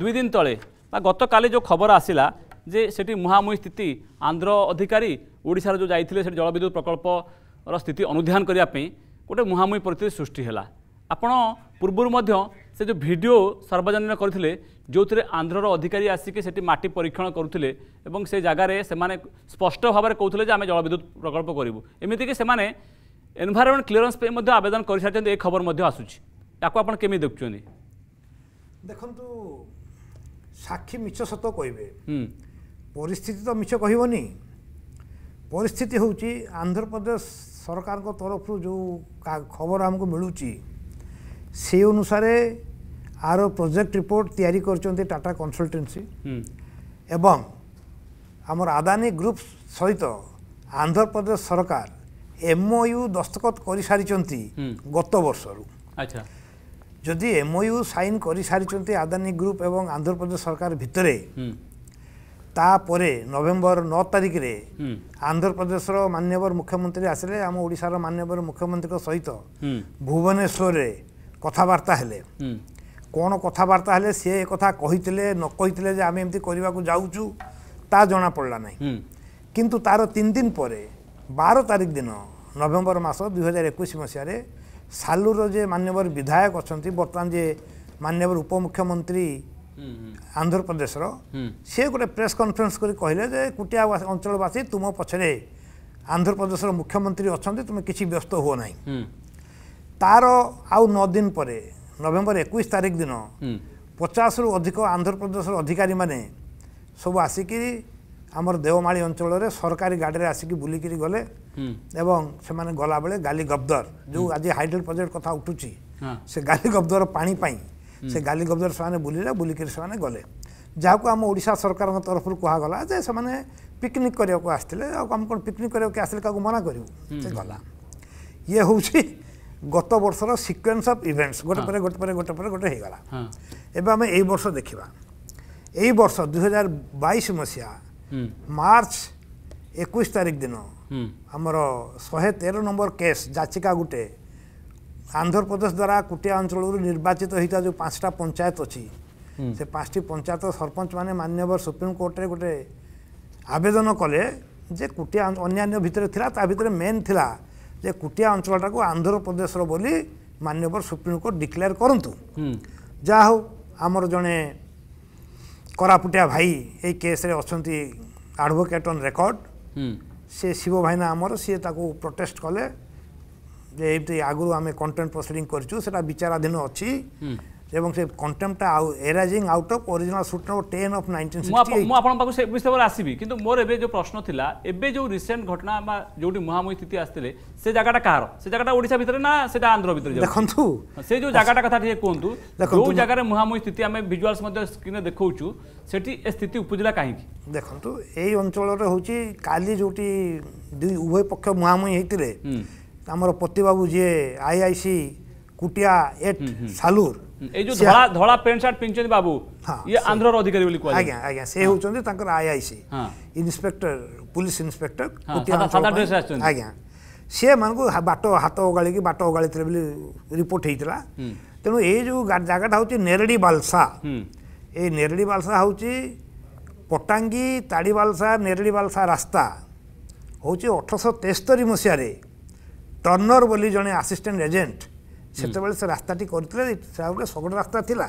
দুই দিন তলে বা গতকালি যে খবর আসিলা যে সেটি মুহামুহি স্থিতি আন্ধ্র অধিকারী ওড়িশার যে যাই সেটি জলবিদ্যুৎ প্রকল্পর স্থিতি অনুধান করা গোটে মুহামুহি পরিস্থিতি সৃষ্টি হল আপনার পূর্বর মধ্য সে যে ভিডিও সর্বজনীন করে যে আন্ধ্রর অধিকারী আসিকি সেটি মাটি পরীক্ষণ করুলে এবং সেই জায়গায় সে স্পষ্ট ভাবে কৌলে যে আমি জলবিদ্যুৎ প্রকল্প করবু এমিতিকি সে এনভাইরনমেন্ট ক্লিয়রেন্স মধ্যে আবেদন করে সারি এই খবর মধ্যে আসুচি তাকে আপনার কেমি দেখুছেন দেখুন ସାକ୍ଷୀ ମିଛ ସତ କହିବେ ପରିସ୍ଥିତି ତ ମିଛ କହିବନି ପରିସ୍ଥିତି ହେଉଛି ଆନ୍ଧ୍ରପ୍ରଦେଶ ସରକାରଙ୍କ ତରଫରୁ ଯେଉଁ ଖବର ଆମକୁ ମିଳୁଛି ସେ ଅନୁସାରେ ଆର ପ୍ରୋଜେକ୍ଟ ରିପୋର୍ଟ ତିଆରି କରିଛନ୍ତି ଟାଟା କନସଲଟେନ୍ସି ଏବଂ ଆମର ଆଦାନୀ ଗ୍ରୁପ୍ ସହିତ ଆନ୍ଧ୍ରପ୍ରଦେଶ ସରକାର ଏମ୍ଓୟୁ ଦସ୍ତଖତ କରିସାରିଛନ୍ତି ଗତ ବର୍ଷରୁ ଆଚ୍ଛା ଯଦି ଏମ୍ଓୟୁ ସାଇନ୍ କରିସାରିଛନ୍ତି ଆଦାନୀ ଗ୍ରୁପ୍ ଏବଂ ଆନ୍ଧ୍ରପ୍ରଦେଶ ସରକାର ଭିତରେ ତାପରେ ନଭେମ୍ବର ନଅ ତାରିଖରେ ଆନ୍ଧ୍ରପ୍ରଦେଶର ମାନ୍ୟବର ମୁଖ୍ୟମନ୍ତ୍ରୀ ଆସିଲେ ଆମ ଓଡ଼ିଶାର ମାନ୍ୟବର ମୁଖ୍ୟମନ୍ତ୍ରୀଙ୍କ ସହିତ ଭୁବନେଶ୍ୱରରେ କଥାବାର୍ତ୍ତା ହେଲେ କ'ଣ କଥାବାର୍ତ୍ତା ହେଲେ ସିଏ ଏକଥା କହିଥିଲେ ନ କହିଥିଲେ ଯେ ଆମେ ଏମିତି କରିବାକୁ ଯାଉଛୁ ତା ଜଣାପଡ଼ିଲା ନାହିଁ କିନ୍ତୁ ତାର ତିନି ଦିନ ପରେ ବାର ତାରିଖ ଦିନ ନଭେମ୍ବର ମାସ ଦୁଇ ହଜାର ଏକୋଇଶ ମସିହାରେ ସାଲୁର ଯେ ମାନ୍ୟବର ବିଧାୟକ ଅଛନ୍ତି ବର୍ତ୍ତମାନ ଯେ ମାନ୍ୟବର ଉପମୁଖ୍ୟମନ୍ତ୍ରୀ ଆନ୍ଧ୍ରପ୍ରଦେଶର ସିଏ ଗୋଟେ ପ୍ରେସ୍ କନଫରେନ୍ସ କରି କହିଲେ ଯେ କୁଟିଆ ଅଞ୍ଚଳବାସୀ ତୁମ ପଛରେ ଆନ୍ଧ୍ରପ୍ରଦେଶର ମୁଖ୍ୟମନ୍ତ୍ରୀ ଅଛନ୍ତି ତୁମେ କିଛି ବ୍ୟସ୍ତ ହୁଅ ନାହିଁ ତା'ର ଆଉ ନଅ ଦିନ ପରେ ନଭେମ୍ବର ଏକୋଇଶ ତାରିଖ ଦିନ ପଚାଶରୁ ଅଧିକ ଆନ୍ଧ୍ରପ୍ରଦେଶର ଅଧିକାରୀମାନେ ସବୁ ଆସିକିରି ଆମର ଦେଓମାଳି ଅଞ୍ଚଳରେ ସରକାରୀ ଗାଡ଼ିରେ ଆସିକି ବୁଲିକିରି ଗଲେ ଏବଂ ସେମାନେ ଗଲାବେଳେ ଗାଲି ଗବ୍ଦର ଯେଉଁ ଆଜି ହାଇଡ୍ରେଲ ପ୍ରୋଜେକ୍ଟ କଥା ଉଠୁଛି ସେ ଗାଲି ଗବ୍ଦର ପାଣି ପାଇଁ ସେ ଗାଲି ଗବ୍ଦର ସେମାନେ ବୁଲିଲେ ବୁଲିକିରି ସେମାନେ ଗଲେ ଯାହାକୁ ଆମ ଓଡ଼ିଶା ସରକାରଙ୍କ ତରଫରୁ କୁହାଗଲା ଯେ ସେମାନେ ପିକନିକ୍ କରିବାକୁ ଆସିଥିଲେ ଆଉ ଆମେ କ'ଣ ପିକନିକ୍ କରିବାକୁ ଆସିଲେ କାହାକୁ ମନା କରିବୁ ସେ ଗଲା ଇଏ ହେଉଛି ଗତ ବର୍ଷର ସିକ୍ୱେନ୍ସ ଅଫ୍ ଇଭେଣ୍ଟସ୍ ଗୋଟେ ପରେ ଗୋଟେ ପରେ ଗୋଟେ ପରେ ଗୋଟେ ହେଇଗଲା ଏବେ ଆମେ ଏଇ ବର୍ଷ ଦେଖିବା ଏଇ ବର୍ଷ ଦୁଇହଜାର ବାଇଶ ମସିହା ମାର୍ଚ୍ଚ ଏକୋଇଶ ତାରିଖ ଦିନ ଆମର ଶହେ ତେର ନମ୍ବର କେସ୍ ଯାଚିକା ଗୋଟେ ଆନ୍ଧ୍ରପ୍ରଦେଶ ଦ୍ୱାରା କୁଟିଆ ଅଞ୍ଚଳରୁ ନିର୍ବାଚିତ ହୋଇଥିବା ଯେଉଁ ପାଞ୍ଚଟା ପଞ୍ଚାୟତ ଅଛି ସେ ପାଞ୍ଚଟି ପଞ୍ଚାୟତ ସରପଞ୍ଚମାନେ ମାନ୍ୟବର ସୁପ୍ରିମକୋର୍ଟରେ ଗୋଟେ ଆବେଦନ କଲେ ଯେ କୁଟିଆ ଅନ୍ୟାନ୍ୟ ଭିତରେ ଥିଲା ତା ଭିତରେ ମେନ୍ ଥିଲା ଯେ କୁଟିଆ ଅଞ୍ଚଳଟାକୁ ଆନ୍ଧ୍ରପ୍ରଦେଶର ବୋଲି ମାନ୍ୟବର ସୁପ୍ରିମକୋର୍ଟ ଡିକ୍ଲେୟାର କରନ୍ତୁ ଯାହା ହେଉ ଆମର ଜଣେ କରାପୁଟିଆ ଭାଇ ଏଇ କେସ୍ରେ ଅଛନ୍ତି ଆଡ଼ଭୋକେଟ୍ ଅନ୍ ରେକର୍ଡ଼ ସେ ଶିବ ଭାଇନା ଆମର ସିଏ ତାକୁ ପ୍ରୋଟେଷ୍ଟ କଲେ ଯେ ଏମିତି ଆଗରୁ ଆମେ କଣ୍ଟେଣ୍ଟ ପ୍ରୋସିଡ଼ିଂ କରିଛୁ ସେଇଟା ବିଚାରାଧୀନ ଅଛି এবং সে কন্টেম্পটা আউ arising out of original suit number ten of nineteen মুঁ আপনার পাখু সে বিষয়ে আসবি কিন্তু মোর এবে যে প্রশ্ন লা এবে যে রিসেন্ট ঘটনা বা যেটি মুহামুহি স্থিতি আসলে সে জায়গাটা কাহার সে জায়গাটা ওড়িশা ভিতরে না সেটা আন্ধ্র ভিতরে দেখুন সে যে জায়গাটা কথা টিকে কুহতু যে জায়গায় মুহামুহি স্থিতি আমি ভিজুয়ালস মধ্যে স্ক্রিনে দেখাউছু সেটি এ স্থিতি উপজিলা কাহিকি দেখুন এই অঞ্চলরে হচ্ছে কালি যেটি দুই উভয় পক্ষ মুহামুহি হয়েছে আমার পতিবাবু যে আইআইসি কুটিয়া এট সালুর এই যে ধলা ধলা প্যান্ট শার্ট পিঞ্চନ୍ତି বাবু ইয়ে আন্ধ্রর অধিকারী বলি কোয়া আজ্ঞা আজ্ঞা সে হচ্ছন্তি তাঙ্কর আইআইসি ইন্সপেক্টর পুলিশ ইন্সপেক্টর সাদা ড্রেস আসছন্তি আজ্ঞা সে মানুষ বাট হাত ওগাড়ি বাট ওগাড়ি বলে রিপোর্ট হয়েছিল তেমন এই যে জায়গাটা হচ্ছে নেরেডি বালসা এই নেরেডি বালসা হচ্ছে পটাঙ্গি তাড়ি বালসা নেরেডি বালসা রাস্তা হচ্ছে অঠরশ তেস্তরি মশায় টর্নর বলে জনে আসিষ্টাট এজেন্ট ସେତେବେଳେ ସେ ରାସ୍ତାଟି କରିଥିଲେ ସେଟା ଗୋଟେ ଶଗଡ଼ ରାସ୍ତା ଥିଲା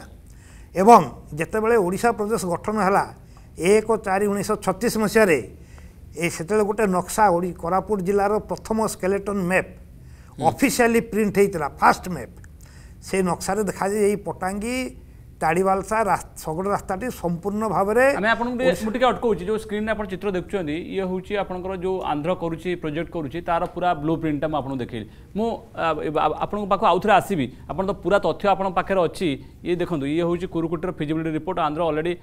ଏବଂ ଯେତେବେଳେ ଓଡ଼ିଶା ପ୍ରଦେଶ ଗଠନ ହେଲା ଏକ ଚାରି ଉଣେଇଶହ ଛତିଶ ମସିହାରେ ଏ ସେତେବେଳେ ଗୋଟେ ନକ୍ସା କୋରାପୁଟ ଜିଲ୍ଲାର ପ୍ରଥମ ସ୍କେଲେଟନ୍ ମ୍ୟାପ୍ ଅଫିସିଆଲି ପ୍ରିଣ୍ଟ ହେଇଥିଲା ଫାଷ୍ଟ ମ୍ୟାପ୍ ସେ ନକ୍ସାରେ ଦେଖାଯାଏ ଏଇ ପଟାଙ୍ଗୀ ତାଡ଼ିବାଲସା ଶଗଡ଼ ରାସ୍ତାଟି ସମ୍ପୂର୍ଣ୍ଣ ଭାବରେ ଆମେ ଆପଣଙ୍କୁ ମୁଁ ଟିକେ ଅଟକଉଛି ଯେଉଁ ସ୍କ୍ରିନ୍ରେ ଆପଣ ଚିତ୍ର ଦେଖୁଛନ୍ତି ଇଏ ହେଉଛି ଆପଣଙ୍କର ଯେଉଁ ଆନ୍ଧ୍ର କରୁଛି ପ୍ରୋଜେକ୍ଟ କରୁଛି ତାର ପୁରା ବ୍ଲୁ ପ୍ରିଣ୍ଟଟା ମୁଁ ଆପଣଙ୍କୁ ଦେଖେଇଲି ମୁଁ ଆପଣଙ୍କ ପାଖକୁ ଆଉଥରେ ଆସିବି ଆପଣ ତ ପୁରା ତଥ୍ୟ ଆପଣଙ୍କ ପାଖରେ ଅଛି ଇଏ ଦେଖନ୍ତୁ ଇଏ ହେଉଛି କୁରୁକୁଟିର ଫିଜିବିଲିଟି ରିପୋର୍ଟ ଆନ୍ଧ୍ର ଅଲରେଡ଼ି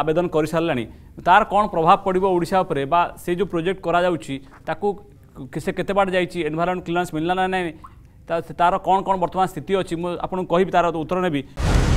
ଆବେଦନ କରିସାରିଲାଣି ତାର କ'ଣ ପ୍ରଭାବ ପଡ଼ିବ ଓଡ଼ିଶା ଉପରେ ବା ସେ ଯେଉଁ ପ୍ରୋଜେକ୍ଟ କରାଯାଉଛି ତାକୁ ସେ କେତେ ବାଟ ଯାଇଛି ଏନ୍ଭାଇରନମେଣ୍ଟ କ୍ଲିୟରାନ୍ସ ମିଳିଲା ନା ନାହିଁ ତାର କ'ଣ କ'ଣ ବର୍ତ୍ତମାନ ସ୍ଥିତି ଅଛି ମୁଁ ଆପଣଙ୍କୁ କହିବି ତାର ଉତ୍ତର ନେବି